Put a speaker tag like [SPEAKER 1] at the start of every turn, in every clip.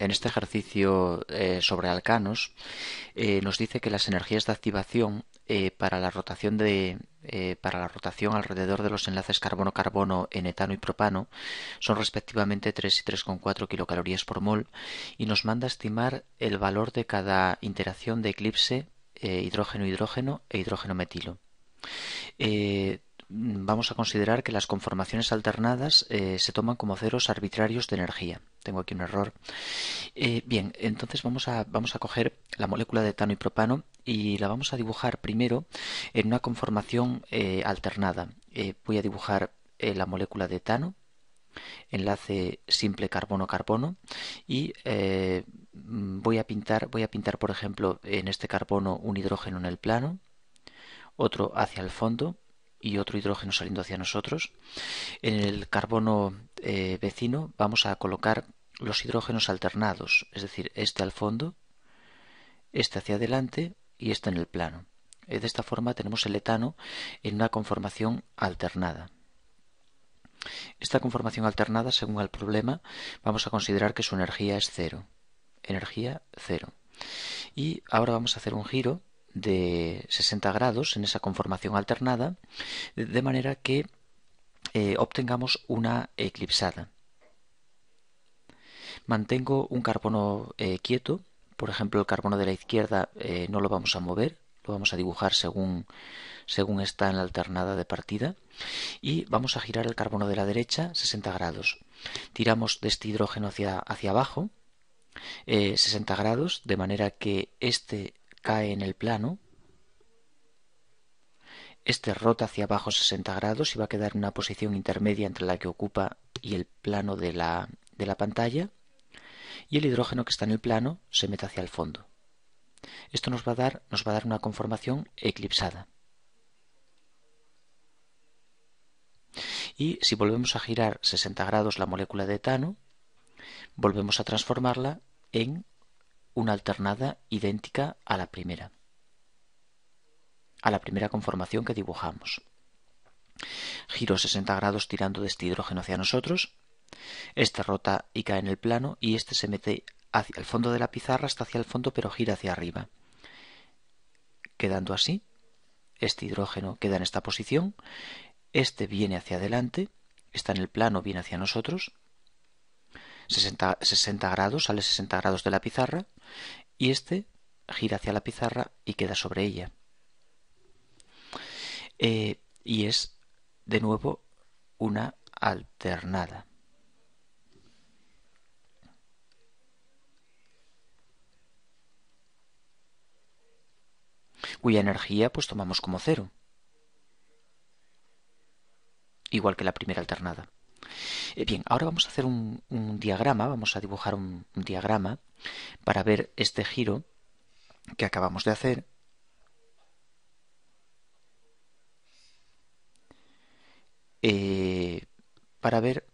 [SPEAKER 1] En este ejercicio eh, sobre alcanos eh, nos dice que las energías de activación eh, para la rotación de para la rotación alrededor de los enlaces carbono-carbono en etano y propano son respectivamente 3 y 3,4 kilocalorías por mol y nos manda estimar el valor de cada interacción de eclipse hidrógeno-hidrógeno e hidrógeno-metilo. Mm, vamos a considerar que las conformaciones alternadas eh, se toman como ceros arbitrarios de energía. Tengo aquí un error. Eh, bien, entonces vamos a, vamos a coger la molécula de etano y propano y la vamos a dibujar primero en una conformación eh, alternada. voy a dibujar la molécula de etano, enlace simple carbono-carbono y mm, voy a pintar, voy a pintar por ejemplo en este carbono un hidrógeno en el plano, otro hacia el fondo y otro hidrógeno saliendo hacia nosotros. En el carbono eh, vecino vamos a colocar los hidrógenos alternados, es decir, este al fondo, este hacia adelante y este en el plano. Eh, de esta forma tenemos el etano en una conformación alternada. Esta conformación alternada, según el problema, vamos a considerar que su energía es cero. Energía cero. Y ahora vamos a hacer un giro de 60 grados en esa conformación alternada, de manera que eh, obtengamos una eclipsada. Mantengo un carbono eh, quieto, por ejemplo el carbono de la izquierda eh, no lo vamos a mover, lo vamos a dibujar según, según está en la alternada de partida y vamos a girar el carbono de la derecha 60 grados. Tiramos de este hidrógeno hacia, hacia abajo, 60 grados, de manera que este cae en el plano. Este rota hacia abajo 60 grados y va a quedar en una posición intermedia entre la que ocupa y el plano de la, pantalla. Y el hidrógeno que está en el plano se mete hacia el fondo. Esto nos va a dar, nos va a dar una conformación eclipsada. Y si volvemos a girar 60 grados la molécula de etano, volvemos a transformarla en una alternada idéntica a la primera, a la primera conformación que dibujamos. Giro 60 grados tirando de este hidrógeno hacia nosotros, este rota y cae en el plano y este se mete hacia el fondo de la pizarra hasta hacia el fondo pero gira hacia arriba. Quedando así, este hidrógeno queda en esta posición, este viene hacia adelante, está en el plano, viene hacia nosotros, 60, grados, sale 60 grados de la pizarra y este gira hacia la pizarra y queda sobre ella. Eh, y es, de nuevo, una alternada. cuya energía pues tomamos como cero, igual que la primera alternada. Eh, bien, ahora vamos a hacer un, diagrama, vamos a dibujar un, diagrama para ver este giro que acabamos de hacer. Eh, para ver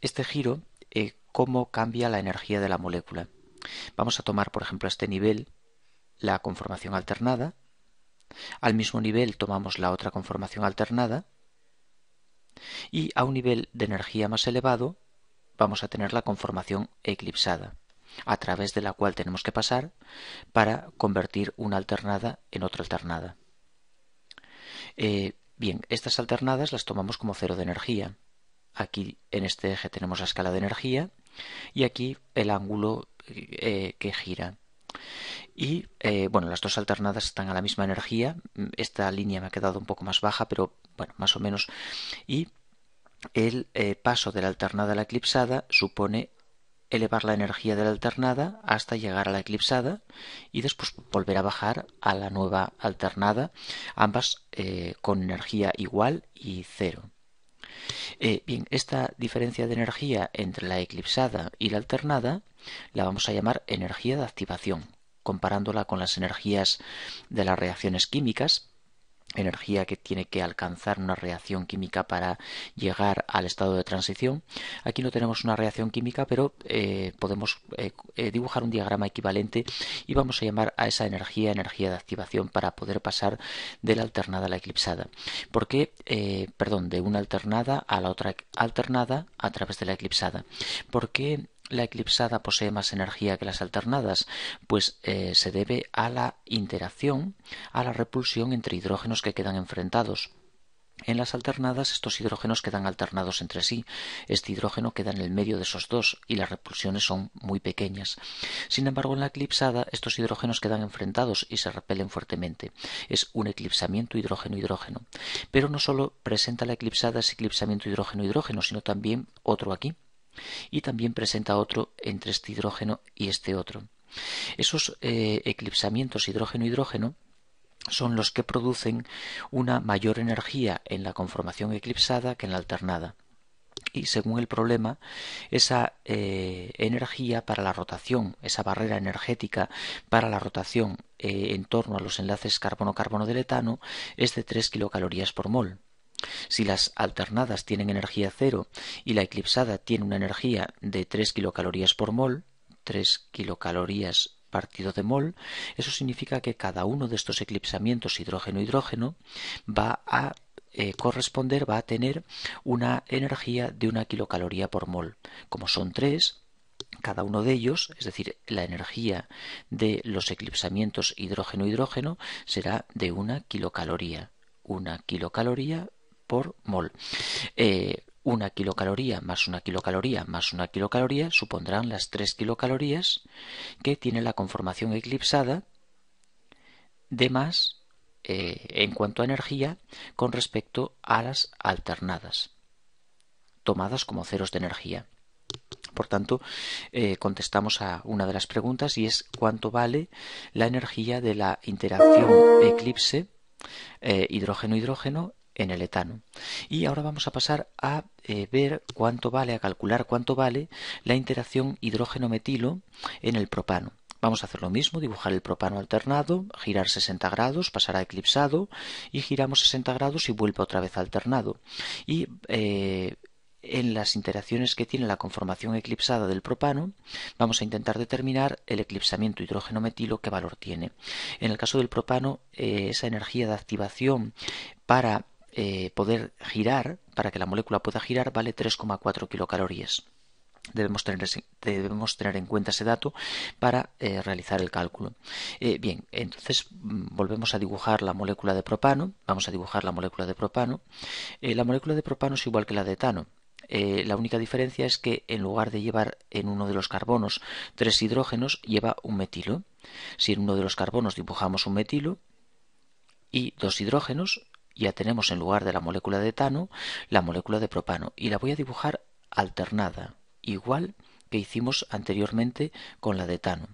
[SPEAKER 1] este giro, eh, cómo cambia la energía de la molécula. Vamos a tomar, por ejemplo, a este nivel la conformación alternada. Al mismo nivel tomamos la otra conformación alternada y a un nivel de energía más elevado vamos a tener la conformación eclipsada, a través de la cual tenemos que pasar para convertir una alternada en otra alternada. Eh, bien, estas alternadas las tomamos como cero de energía. Aquí en este eje tenemos la escala de energía y aquí el ángulo eh, que gira. Y eh, bueno, las dos alternadas están a la misma energía. Esta línea me ha quedado un poco más baja, pero bueno, más o menos, y el eh, paso de la alternada a la eclipsada supone elevar la energía de la alternada hasta llegar a la eclipsada y después volver a bajar a la nueva alternada, ambas eh, con energía igual y cero. Eh, bien, esta diferencia de energía entre la eclipsada y la alternada la vamos a llamar energía de activación, comparándola con las energías de las reacciones químicas energía que tiene que alcanzar una reacción química para llegar al estado de transición. Aquí no tenemos una reacción química, pero eh, podemos eh, eh, dibujar un diagrama equivalente y vamos a llamar a esa energía energía de activación para poder pasar de la alternada a la eclipsada. Porque, qué? perdón, de una alternada a la otra alternada a través de la eclipsada. ¿Por qué? La eclipsada posee más energía que las alternadas, pues eh, se debe a la interacción, a la repulsión entre hidrógenos que quedan enfrentados. En las alternadas estos hidrógenos quedan alternados entre sí. Este hidrógeno queda en el medio de esos dos y las repulsiones son muy pequeñas. Sin embargo, en la eclipsada estos hidrógenos quedan enfrentados y se repelen fuertemente. Es un eclipsamiento hidrógeno-hidrógeno. Pero no solo presenta la eclipsada ese eclipsamiento hidrógeno-hidrógeno, sino también otro aquí, y también presenta otro entre este hidrógeno y este otro. Esos eh, eclipsamientos hidrógeno-hidrógeno son los que producen una mayor energía en la conformación eclipsada que en la alternada. Y según el problema, esa eh, energía para la rotación, esa barrera energética para la rotación eh, en torno a los enlaces carbono-carbono del etano es de 3 kilocalorías por mol si las alternadas tienen energía cero y la eclipsada tiene una energía de 3 kilocalorías por mol, 3 kilocalorías partido de mol, eso significa que cada uno de estos eclipsamientos hidrógeno-hidrógeno va a eh, corresponder, va a tener una energía de una kilocaloría por mol. Como son tres, cada uno de ellos, es decir, la energía de los eclipsamientos hidrógeno-hidrógeno será de una kilocaloría. Una kilocaloría por mol. Eh, una kilocaloría más una kilocaloría más una kilocaloría supondrán las 3 kilocalorías que tiene la conformación eclipsada de más eh, en cuanto a energía con respecto a las alternadas, tomadas como ceros de energía. Por tanto, eh, contestamos a una de las preguntas y es cuánto vale la energía de la interacción eclipse hidrógeno-hidrógeno en el etano. Y ahora vamos a pasar a eh, ver cuánto vale, a calcular cuánto vale la interacción hidrógeno-metilo en el propano. Vamos a hacer lo mismo, dibujar el propano alternado, girar 60 grados, pasar a eclipsado y giramos 60 grados y vuelve otra vez alternado. Y eh, en las interacciones que tiene la conformación eclipsada del propano, vamos a intentar determinar el eclipsamiento hidrógeno-metilo, qué valor tiene. En el caso del propano, eh, esa energía de activación para eh, poder girar, para que la molécula pueda girar, vale 3,4 kilocalorías. Debemos tener, debemos tener, en cuenta ese dato para eh, realizar el cálculo. Eh, bien, entonces mm, volvemos a dibujar la molécula de propano. Vamos a dibujar la molécula de propano. la molécula de propano es igual que la de etano. la única diferencia es que en lugar de llevar en uno de los carbonos tres hidrógenos, lleva un metilo. Si en uno de los carbonos dibujamos un metilo y dos hidrógenos, ya tenemos en lugar de la molécula de etano la molécula de propano y la voy a dibujar alternada, igual que hicimos anteriormente con la de etano.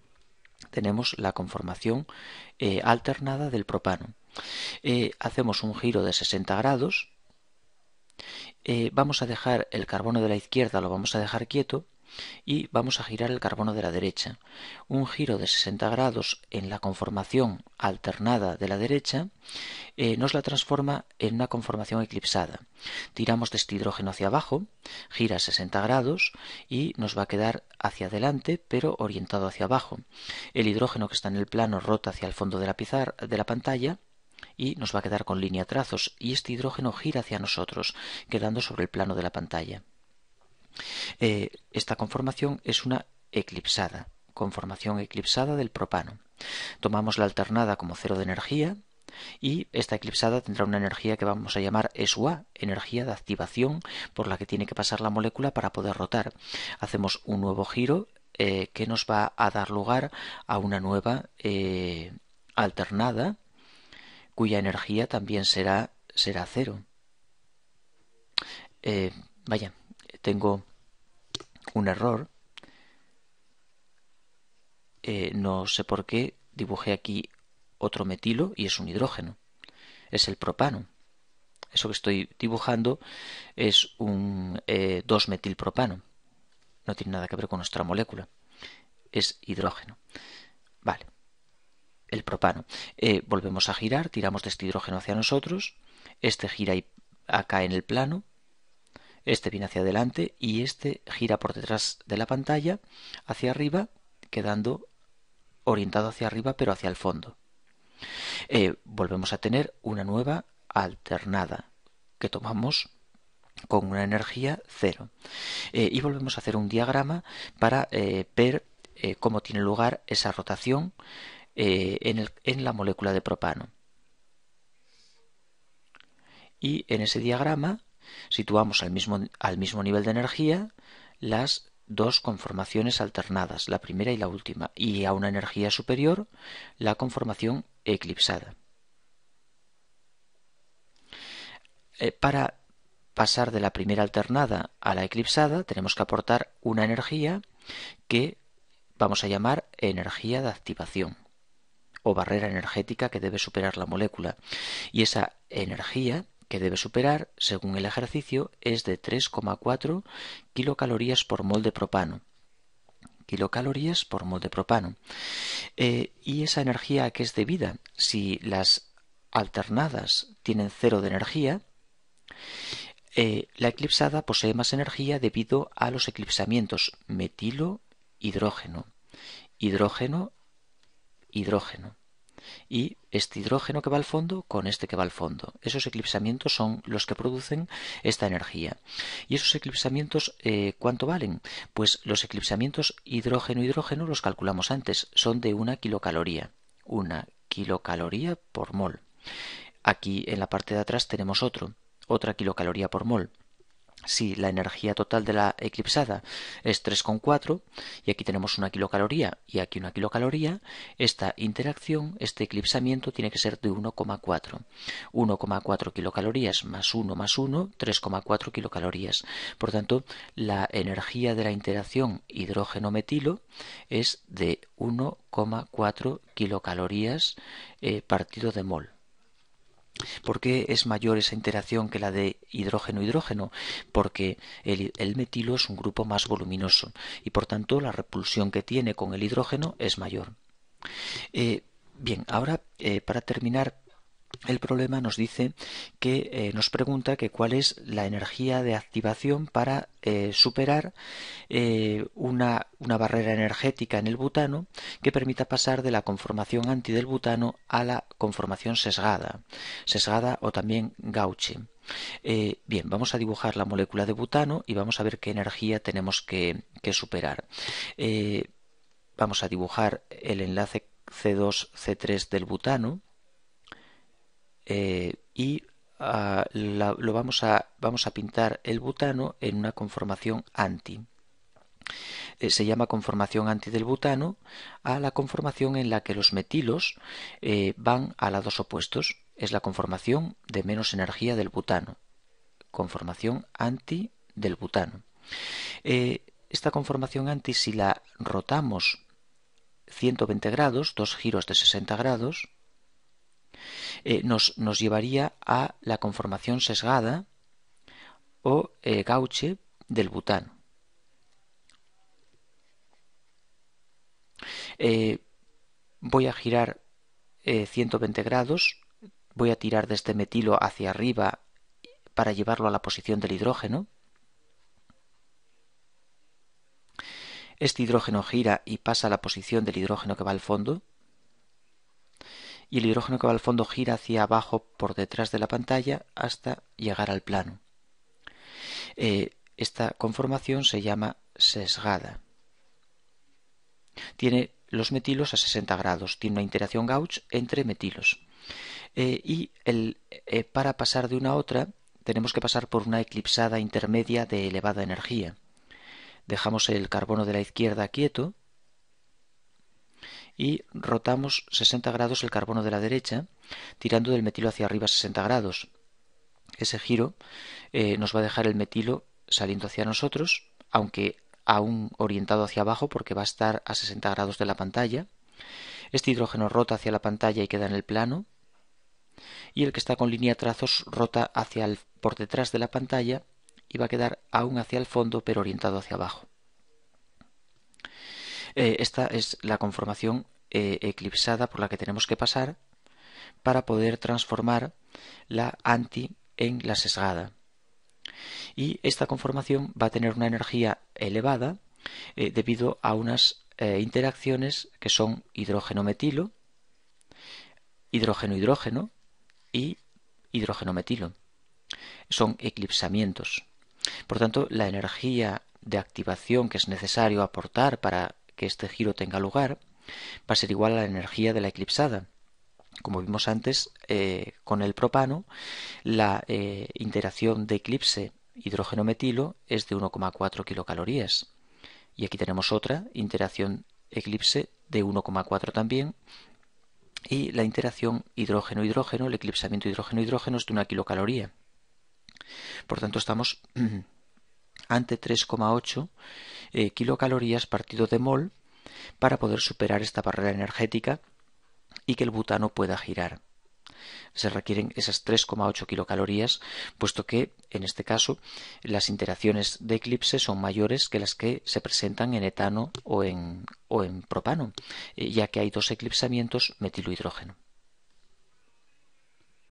[SPEAKER 1] Tenemos la conformación eh, alternada del propano. Eh, hacemos un giro de 60 grados. Eh, vamos a dejar el carbono de la izquierda, lo vamos a dejar quieto y vamos a girar el carbono de la derecha. Un giro de 60 grados en la conformación alternada de la derecha eh, nos la transforma en una conformación eclipsada. Tiramos de este hidrógeno hacia abajo, gira 60 grados y nos va a quedar hacia adelante pero orientado hacia abajo. El hidrógeno que está en el plano rota hacia el fondo de la, pizarra, de la pantalla y nos va a quedar con línea trazos y este hidrógeno gira hacia nosotros, quedando sobre el plano de la pantalla. Eh, esta conformación es una eclipsada, conformación eclipsada del propano. Tomamos la alternada como cero de energía y esta eclipsada tendrá una energía que vamos a llamar SUA, energía de activación por la que tiene que pasar la molécula para poder rotar. Hacemos un nuevo giro eh, que nos va a dar lugar a una nueva eh, alternada cuya energía también será, será cero. vaya, tengo un error. Eh, no sé por qué dibujé aquí otro metilo y es un hidrógeno. Es el propano. Eso que estoy dibujando es un 2-metilpropano. Eh, no tiene nada que ver con nuestra molécula. Es hidrógeno. Vale. El propano. Eh, volvemos a girar, tiramos de este hidrógeno hacia nosotros. Este gira y acá en el plano este viene hacia adelante y este gira por detrás de la pantalla hacia arriba, quedando orientado hacia arriba pero hacia el fondo. Eh, volvemos a tener una nueva alternada que tomamos con una energía cero. Eh, y volvemos a hacer un diagrama para eh, ver cómo tiene lugar esa rotación en la molécula de propano. Y en ese diagrama Situamos al mismo, nivel de energía las dos conformaciones alternadas, la primera y la última, y a una energía superior la conformación eclipsada. Eh, para pasar de la primera alternada a la eclipsada tenemos que aportar una energía que vamos a llamar energía de activación o barrera energética que debe superar la molécula. Y esa energía que debe superar, según el ejercicio, es de 3,4 kilocalorías por mol de propano kilocalorías por mol de propano. Eh, ¿Y esa energía que es debida? Si las alternadas tienen cero de energía, eh, la eclipsada posee más energía debido a los eclipsamientos metilo, hidrógeno, hidrógeno, hidrógeno y este hidrógeno que va al fondo con este que va al fondo. Esos eclipsamientos son los que producen esta energía. ¿Y esos eclipsamientos eh, cuánto valen? Pues los eclipsamientos hidrógeno-hidrógeno los calculamos antes, son de una kilocaloría. Una kilocaloría por mol. Aquí en la parte de atrás tenemos otro, otra kilocaloría por mol si la energía total de la eclipsada es 3,4 y aquí tenemos una kilocaloría y aquí una kilocaloría, esta interacción, este eclipsamiento tiene que ser de 1,4. 1,4 kilocalorías más 1 más 1, 3,4 kilocalorías. Por tanto, la energía de la interacción hidrógeno-metilo es de 1,4 kilocalorías eh, partido de mol. ¿Por qué es mayor esa interacción que la de hidrógeno-hidrógeno? Porque el, metilo es un grupo más voluminoso y por tanto la repulsión que tiene con el hidrógeno es mayor. Eh, bien, ahora eh, para terminar el problema nos dice que eh, nos pregunta cuál es la energía de activación para eh, superar eh, una, barrera energética en el butano que permita pasar de la conformación anti del butano a la conformación sesgada, sesgada o también gauche. bien, vamos a dibujar la molécula de butano y vamos a ver qué energía tenemos que superar. vamos a dibujar el enlace C2, C3 del butano eh, y ah, lo vamos a, pintar el butano en una conformación anti. Eh, se llama conformación anti del butano a la conformación en la que los metilos eh, van a lados opuestos. Es la conformación de menos energía del butano. Conformación anti del butano. esta conformación anti, si la rotamos 120 grados, dos giros de 60 grados, eh, nos, llevaría a la conformación sesgada o eh, gauche del butano. Eh, voy a girar 120 grados, voy a tirar de este metilo hacia arriba para llevarlo a la posición del hidrógeno. Este hidrógeno gira y pasa a la posición del hidrógeno que va al fondo, y el hidrógeno que va al fondo gira hacia abajo por detrás de la pantalla hasta llegar al plano. Eh, esta conformación se llama sesgada. Tiene los metilos a 60 grados, tiene una interacción Gauch entre metilos. Eh, y el, eh, para pasar de una a otra tenemos que pasar por una eclipsada intermedia de elevada energía. Dejamos el carbono de la izquierda quieto y rotamos 60 grados el carbono de la derecha, tirando del metilo hacia arriba 60 grados. Ese giro eh, nos va a dejar el metilo saliendo hacia nosotros, aunque aún orientado hacia abajo porque va a estar a 60 grados de la pantalla. Este hidrógeno rota hacia la pantalla y queda en el plano. Y el que está con línea trazos rota hacia el, por detrás de la pantalla y va a quedar aún hacia el fondo pero orientado hacia abajo. Eh, esta es la conformación eh, eclipsada por la que tenemos que pasar para poder transformar la anti en la sesgada. Y esta conformación va a tener una energía elevada eh, debido a unas interacciones que son hidrógeno-metilo, hidrógeno-hidrógeno y hidrógeno-metilo. Son eclipsamientos. Por tanto, la energía de activación que es necesario aportar para que este giro tenga lugar va a ser igual a la energía de la eclipsada. Como vimos antes eh, con el propano, la eh, interacción de eclipse hidrógeno-metilo es de 1,4 kilocalorías. Y aquí tenemos otra interacción eclipse de 1,4 también. Y la interacción hidrógeno-hidrógeno, el eclipsamiento hidrógeno-hidrógeno es de una kilocaloría. Por tanto, estamos ante 3,8 eh, kilocalorías partido de mol para poder superar esta barrera energética y que el butano pueda girar. Se requieren esas 3,8 kilocalorías, puesto que, en este caso, las interacciones de eclipse son mayores que las que se presentan en etano o en, o en propano, eh, ya que hay dos eclipsamientos metilo-hidrógeno.